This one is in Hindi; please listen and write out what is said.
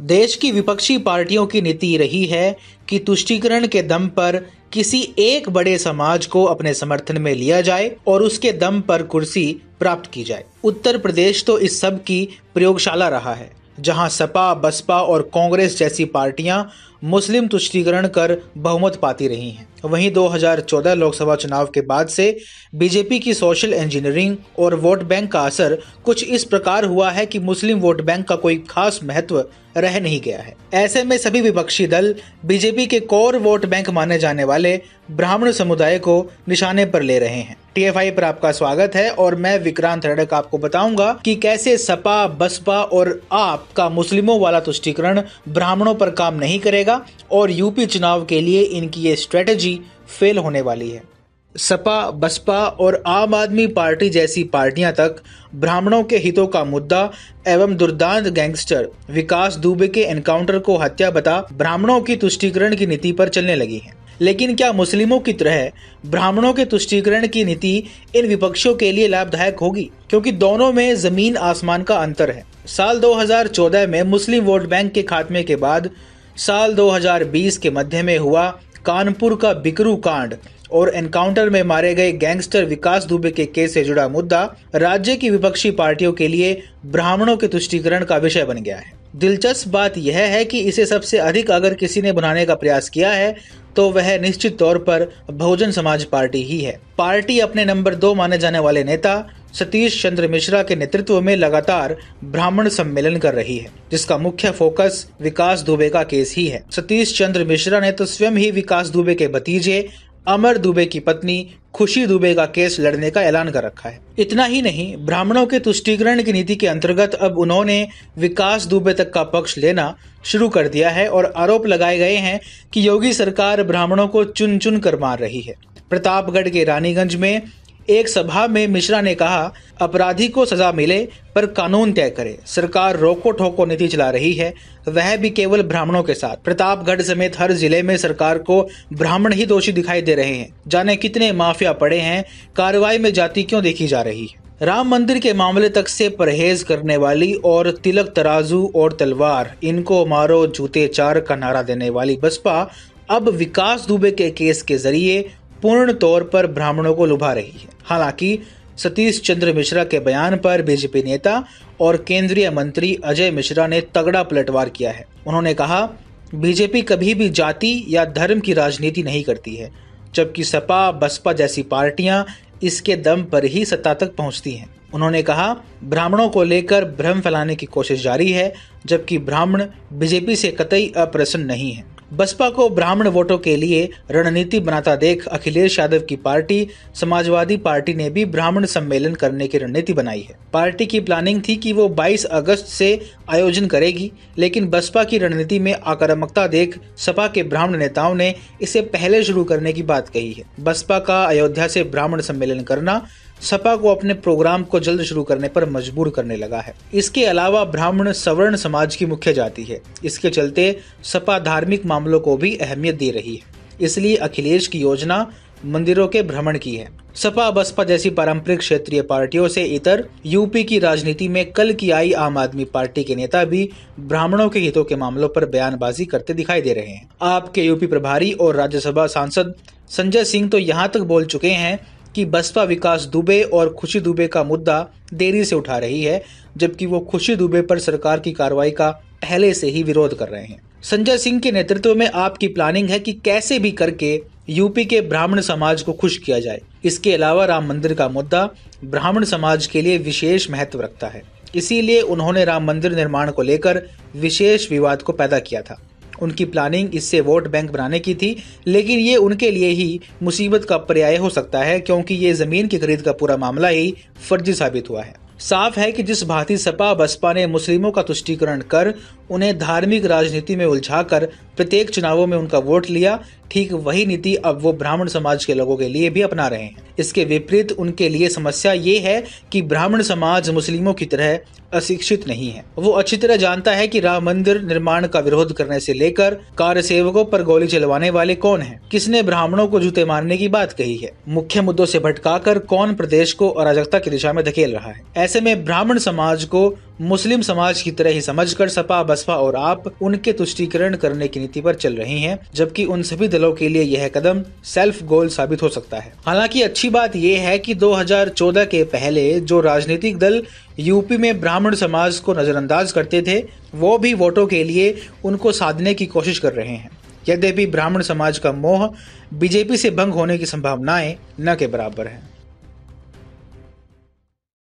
देश की विपक्षी पार्टियों की नीति रही है कि तुष्टिकरण के दम पर किसी एक बड़े समाज को अपने समर्थन में लिया जाए और उसके दम पर कुर्सी प्राप्त की जाए उत्तर प्रदेश तो इस सब की प्रयोगशाला रहा है जहां सपा बसपा और कांग्रेस जैसी पार्टियां मुस्लिम तुष्टिकरण कर बहुमत पाती रही हैं वहीं 2014 लोकसभा चुनाव के बाद से बीजेपी की सोशल इंजीनियरिंग और वोट बैंक का असर कुछ इस प्रकार हुआ है कि मुस्लिम वोट बैंक का कोई खास महत्व रह नहीं गया है ऐसे में सभी विपक्षी दल बीजेपी के कोर वोट बैंक माने जाने वाले ब्राह्मण समुदाय को निशाने पर ले रहे हैं टीएफआई पर आपका स्वागत है और मैं विक्रांत रडक आपको बताऊंगा कि कैसे सपा बसपा और आप का मुस्लिमों वाला तुष्टिकरण ब्राह्मणों पर काम नहीं करेगा और यूपी चुनाव के लिए इनकी ये स्ट्रेटजी फेल होने वाली है सपा बसपा और आम आदमी पार्टी जैसी पार्टियां तक ब्राह्मणों के हितों का मुद्दा एवं दुर्दांत गैंगस्टर विकास दुबे के एनकाउंटर को हत्या बता ब्राह्मणों की तुष्टिकरण की नीति पर चलने लगी हैं लेकिन क्या मुस्लिमों की तरह ब्राह्मणों के तुष्टिकरण की नीति इन विपक्षों के लिए लाभदायक होगी क्योंकि दोनों में जमीन आसमान का अंतर है साल 2014 में मुस्लिम वोट बैंक के खात्मे के बाद साल 2020 के मध्य में हुआ कानपुर का बिकरू कांड और एनकाउंटर में मारे गए गैंगस्टर विकास दुबे के केस से जुड़ा मुद्दा राज्य की विपक्षी पार्टियों के लिए ब्राह्मणों के तुष्टिकरण का विषय बन गया है दिलचस्प बात यह है कि इसे सबसे अधिक अगर किसी ने बनाने का प्रयास किया है तो वह निश्चित तौर पर बहुजन समाज पार्टी ही है पार्टी अपने नंबर दो माने जाने वाले नेता सतीश चंद्र मिश्रा के नेतृत्व में लगातार ब्राह्मण सम्मेलन कर रही है जिसका मुख्य फोकस विकास दुबे का केस ही है सतीश चंद्र मिश्रा ने तो स्वयं ही विकास दुबे के भतीजे अमर दुबे की पत्नी खुशी दुबे का केस लड़ने का ऐलान कर रखा है इतना ही नहीं ब्राह्मणों के तुष्टिकरण की नीति के अंतर्गत अब उन्होंने विकास दुबे तक का पक्ष लेना शुरू कर दिया है और आरोप लगाए गए हैं कि योगी सरकार ब्राह्मणों को चुन चुन कर मार रही है प्रतापगढ़ के रानीगंज में एक सभा में मिश्रा ने कहा अपराधी को सजा मिले पर कानून तय करे सरकार रोको ठोको नीति चला रही है वह भी केवल ब्राह्मणों के साथ प्रतापगढ़ समेत हर जिले में सरकार को ब्राह्मण ही दोषी दिखाई दे रहे हैं जाने कितने माफिया पड़े हैं कार्रवाई में जाति क्यों देखी जा रही है राम मंदिर के मामले तक से परहेज करने वाली और तिलक तराजू और तलवार इनको मारो जूते चार का नारा देने वाली बसपा अब विकास दुबे के केस के जरिए पूर्ण तौर पर ब्राह्मणों को लुभा रही है हालांकि सतीश चंद्र मिश्रा के बयान पर बीजेपी नेता और केंद्रीय मंत्री अजय मिश्रा ने तगड़ा पलटवार किया है उन्होंने कहा बीजेपी कभी भी जाति या धर्म की राजनीति नहीं करती है जबकि सपा बसपा जैसी पार्टियां इसके दम पर ही सत्ता तक पहुंचती हैं उन्होंने कहा ब्राह्मणों को लेकर भ्रम फैलाने की कोशिश जारी है जबकि ब्राह्मण बीजेपी से कतई अप्रसन्न नहीं है बसपा को ब्राह्मण वोटों के लिए रणनीति बनाता देख अखिलेश यादव की पार्टी समाजवादी पार्टी ने भी ब्राह्मण सम्मेलन करने की रणनीति बनाई है पार्टी की प्लानिंग थी कि वो 22 अगस्त से आयोजन करेगी लेकिन बसपा की रणनीति में आक्रामकता देख सपा के ब्राह्मण नेताओं ने इसे पहले शुरू करने की बात कही है बसपा का अयोध्या से ब्राह्मण सम्मेलन करना सपा को अपने प्रोग्राम को जल्द शुरू करने पर मजबूर करने लगा है इसके अलावा ब्राह्मण सवर्ण समाज की मुख्य जाति है इसके चलते सपा धार्मिक मामलों को भी अहमियत दे रही है इसलिए अखिलेश की योजना मंदिरों के भ्रमण की है सपा बसपा जैसी पारंपरिक क्षेत्रीय पार्टियों से इतर यूपी की राजनीति में कल की आई आम आदमी पार्टी के नेता भी ब्राह्मणों के हितों के मामलों पर बयानबाजी करते दिखाई दे रहे हैं आपके यूपी प्रभारी और राज्यसभा सांसद संजय सिंह तो यहाँ तक बोल चुके हैं कि बसपा विकास दुबे और खुशी दुबे का मुद्दा देरी से उठा रही है जबकि वो खुशी दुबे पर सरकार की कार्रवाई का पहले से ही विरोध कर रहे हैं संजय सिंह के नेतृत्व में आपकी प्लानिंग है कि कैसे भी करके यूपी के ब्राह्मण समाज को खुश किया जाए इसके अलावा राम मंदिर का मुद्दा ब्राह्मण समाज के लिए विशेष महत्व रखता है इसीलिए उन्होंने राम मंदिर निर्माण को लेकर विशेष विवाद को पैदा किया था उनकी प्लानिंग इससे वोट बैंक बनाने की थी लेकिन ये उनके लिए ही मुसीबत का पर्याय हो सकता है क्योंकि ये जमीन की खरीद का पूरा मामला ही फर्जी साबित हुआ है साफ है कि जिस भारतीय सपा बसपा ने मुस्लिमों का तुष्टीकरण कर उन्हें धार्मिक राजनीति में उलझाकर प्रत्येक चुनावों में उनका वोट लिया ठीक वही नीति अब वो ब्राह्मण समाज के लोगों के लिए भी अपना रहे हैं इसके विपरीत उनके लिए समस्या ये है कि ब्राह्मण समाज मुस्लिमों की तरह अशिक्षित नहीं है वो अच्छी तरह जानता है कि राम मंदिर निर्माण का विरोध करने से लेकर कार्य सेवकों पर गोली चलवाने वाले कौन हैं, किसने ब्राह्मणों को जूते मारने की बात कही है मुख्य मुद्दों से भटकाकर कौन प्रदेश को अराजकता की दिशा में धकेल रहा है ऐसे में ब्राह्मण समाज को मुस्लिम समाज की तरह ही समझकर सपा बसपा और आप उनके तुष्टीकरण करने की नीति पर चल रही हैं, जबकि उन सभी दलों के लिए यह कदम सेल्फ गोल साबित हो सकता है हालांकि अच्छी बात यह है कि 2014 के पहले जो राजनीतिक दल यूपी में ब्राह्मण समाज को नजरअंदाज करते थे वो भी वोटों के लिए उनको साधने की कोशिश कर रहे हैं यद्यपि ब्राह्मण समाज का मोह बीजेपी से भंग होने की संभावनाएं न के बराबर है